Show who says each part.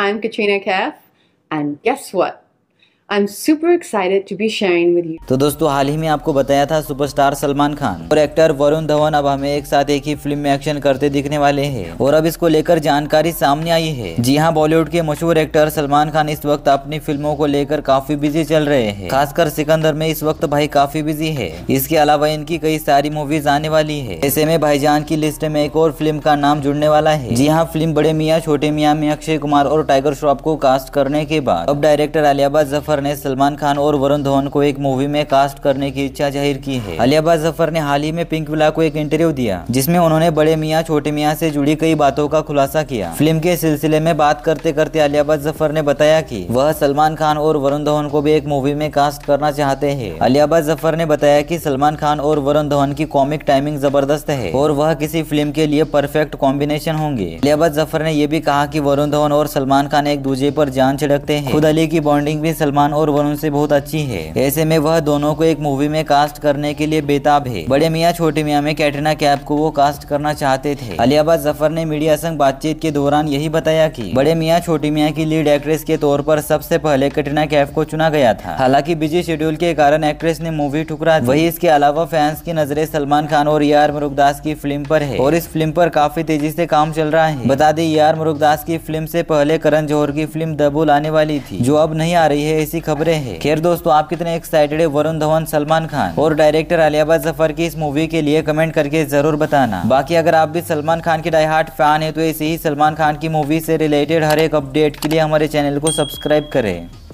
Speaker 1: I'm Katrina Keff, and guess what? I am super excited to be sharing with you तो दोस्तों हाल ही में आपको बताया था सुपरस्टार सलमान खान और एक्टर वरुण धवन अब हमें एक साथ एक ही फिल्म में एक्शन करते दिखने वाले हैं और अब इसको लेकर जानकारी सामने आई है जी हाँ बॉलीवुड के मशहूर एक्टर सलमान खान इस वक्त अपनी फिल्मों को लेकर काफी बिजी चल रहे हैं खासकर सिकंदर में इस वक्त भाई काफी बिजी है इसके अलावा इनकी कई सारी मूवीज आने वाली है ऐसे में भाईजान की लिस्ट में एक और फिल्म का नाम जुड़ने वाला है जी हाँ फिल्म बड़े मियाँ छोटे मियाँ में अक्षय कुमार और टाइगर श्रॉफ को कास्ट करने के बाद अब डायरेक्टर अलियाबाद जफर जफर ने सलमान खान और वरुण धवन को एक मूवी में कास्ट करने की इच्छा जाहिर की है अलियाबा जफर ने हाल ही में पिंक विला को एक इंटरव्यू दिया जिसमें उन्होंने बड़े मियाँ छोटे मियाँ से जुड़ी कई बातों का खुलासा किया फिल्म के सिलसिले में बात करते करते अलियाबा जफर ने बताया की वह सलमान खान और वरुण धवन को भी एक मूवी में कास्ट करना चाहते है अलियाबा जफर ने बताया की सलमान खान और वरुण धवन की कॉमिक टाइमिंग जबरदस्त है और वह किसी फिल्म के लिए परफेक्ट कॉम्बिनेशन होंगे अलियाबा जफर ने यह भी कहा की वरुण धवन और सलमान खान एक दूसरे पर जान छिड़कते हैं खुद अली की बॉन्डिंग भी सलमान खान और वरुण से बहुत अच्छी है ऐसे में वह दोनों को एक मूवी में कास्ट करने के लिए बेताब है बड़े मियाँ छोटे मियाँ में कैटरीना कैफ को वो कास्ट करना चाहते थे अलियाबाद जफर ने मीडिया संग बातचीत के दौरान यही बताया की बड़े मियाँ छोटी मियाँ की लीड एक्ट्रेस के तौर पर सबसे पहले कैटरीना कैफ को चुना गया था हालांकि बिजी शेड्यूल के कारण एक्ट्रेस ने मूवी ठुकरा वही इसके अलावा फैंस की नजरें सलमान खान और यार e मुरुगदास की फिल्म पर है और इस फिल्म पर काफी तेजी से काम चल रहा है बता दें आर e मुरुगदास की फिल्म से पहले करण जौहर की फिल्म दबुल आने वाली थी जो अब नहीं आ रही है इसी की खबरें हैं खैर दोस्तों आप कितने एक्साइटेड है वरुण धवन सलमान खान और डायरेक्टर अलियाबाद जफर की इस मूवी के लिए कमेंट करके जरूर बताना बाकी अगर आप भी सलमान खान के हार्ट फैन है तो ऐसी ही सलमान खान की मूवी से रिलेटेड हर एक अपडेट के लिए हमारे चैनल को सब्सक्राइब करें